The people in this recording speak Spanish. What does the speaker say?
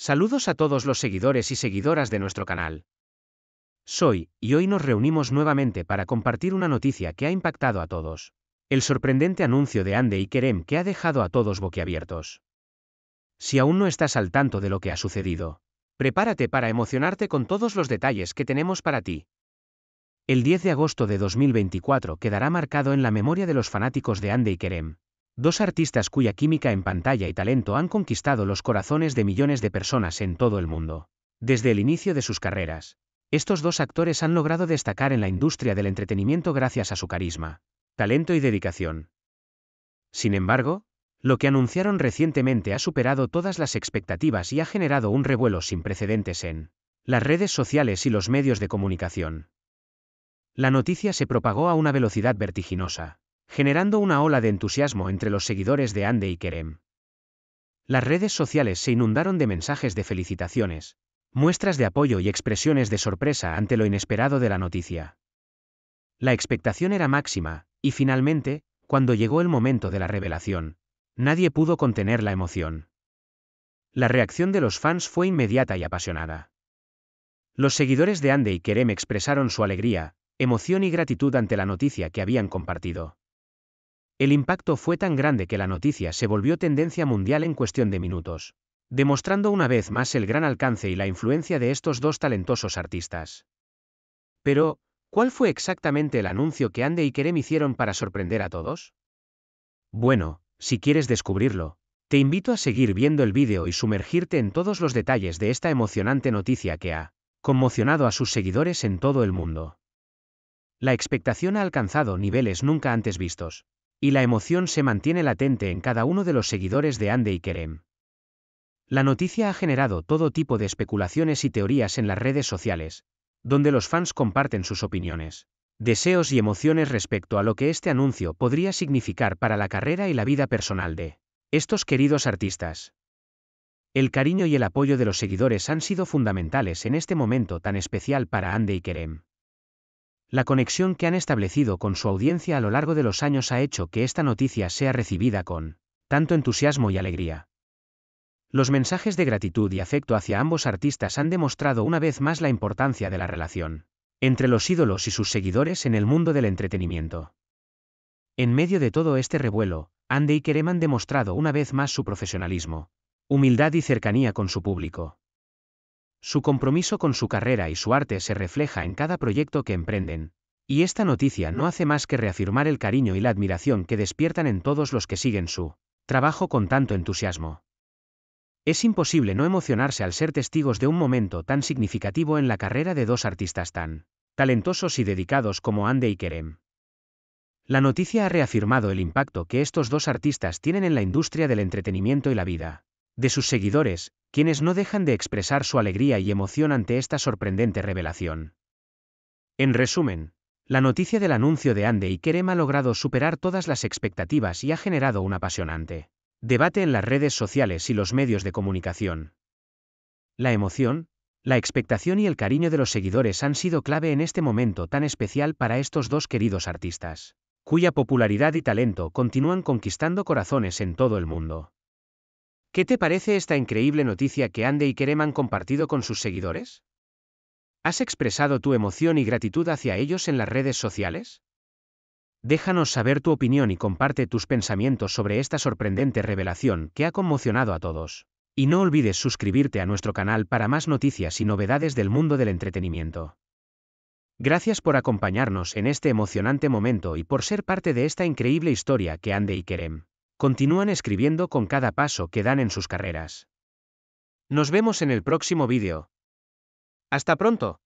Saludos a todos los seguidores y seguidoras de nuestro canal. Soy, y hoy nos reunimos nuevamente para compartir una noticia que ha impactado a todos. El sorprendente anuncio de Ande y Kerem que ha dejado a todos boquiabiertos. Si aún no estás al tanto de lo que ha sucedido, prepárate para emocionarte con todos los detalles que tenemos para ti. El 10 de agosto de 2024 quedará marcado en la memoria de los fanáticos de Ande y Kerem, Dos artistas cuya química en pantalla y talento han conquistado los corazones de millones de personas en todo el mundo. Desde el inicio de sus carreras, estos dos actores han logrado destacar en la industria del entretenimiento gracias a su carisma, talento y dedicación. Sin embargo, lo que anunciaron recientemente ha superado todas las expectativas y ha generado un revuelo sin precedentes en las redes sociales y los medios de comunicación. La noticia se propagó a una velocidad vertiginosa, generando una ola de entusiasmo entre los seguidores de Ande y Kerem. Las redes sociales se inundaron de mensajes de felicitaciones, muestras de apoyo y expresiones de sorpresa ante lo inesperado de la noticia. La expectación era máxima, y finalmente, cuando llegó el momento de la revelación, nadie pudo contener la emoción. La reacción de los fans fue inmediata y apasionada. Los seguidores de Ande y Kerem expresaron su alegría, emoción y gratitud ante la noticia que habían compartido. El impacto fue tan grande que la noticia se volvió tendencia mundial en cuestión de minutos, demostrando una vez más el gran alcance y la influencia de estos dos talentosos artistas. Pero, ¿cuál fue exactamente el anuncio que Ande y Kerem hicieron para sorprender a todos? Bueno, si quieres descubrirlo, te invito a seguir viendo el vídeo y sumergirte en todos los detalles de esta emocionante noticia que ha conmocionado a sus seguidores en todo el mundo. La expectación ha alcanzado niveles nunca antes vistos, y la emoción se mantiene latente en cada uno de los seguidores de Ande y Kerem. La noticia ha generado todo tipo de especulaciones y teorías en las redes sociales, donde los fans comparten sus opiniones, deseos y emociones respecto a lo que este anuncio podría significar para la carrera y la vida personal de estos queridos artistas. El cariño y el apoyo de los seguidores han sido fundamentales en este momento tan especial para Ande y Kerem. La conexión que han establecido con su audiencia a lo largo de los años ha hecho que esta noticia sea recibida con tanto entusiasmo y alegría. Los mensajes de gratitud y afecto hacia ambos artistas han demostrado una vez más la importancia de la relación entre los ídolos y sus seguidores en el mundo del entretenimiento. En medio de todo este revuelo, Andy y Kerem han demostrado una vez más su profesionalismo, humildad y cercanía con su público. Su compromiso con su carrera y su arte se refleja en cada proyecto que emprenden, y esta noticia no hace más que reafirmar el cariño y la admiración que despiertan en todos los que siguen su trabajo con tanto entusiasmo. Es imposible no emocionarse al ser testigos de un momento tan significativo en la carrera de dos artistas tan talentosos y dedicados como Ande y Kerem. La noticia ha reafirmado el impacto que estos dos artistas tienen en la industria del entretenimiento y la vida de sus seguidores, quienes no dejan de expresar su alegría y emoción ante esta sorprendente revelación. En resumen, la noticia del anuncio de Ande y Kerem ha logrado superar todas las expectativas y ha generado un apasionante debate en las redes sociales y los medios de comunicación. La emoción, la expectación y el cariño de los seguidores han sido clave en este momento tan especial para estos dos queridos artistas, cuya popularidad y talento continúan conquistando corazones en todo el mundo. ¿Qué te parece esta increíble noticia que Ande y Kerem han compartido con sus seguidores? ¿Has expresado tu emoción y gratitud hacia ellos en las redes sociales? Déjanos saber tu opinión y comparte tus pensamientos sobre esta sorprendente revelación que ha conmocionado a todos. Y no olvides suscribirte a nuestro canal para más noticias y novedades del mundo del entretenimiento. Gracias por acompañarnos en este emocionante momento y por ser parte de esta increíble historia que Ande y Kerem continúan escribiendo con cada paso que dan en sus carreras. Nos vemos en el próximo vídeo. ¡Hasta pronto!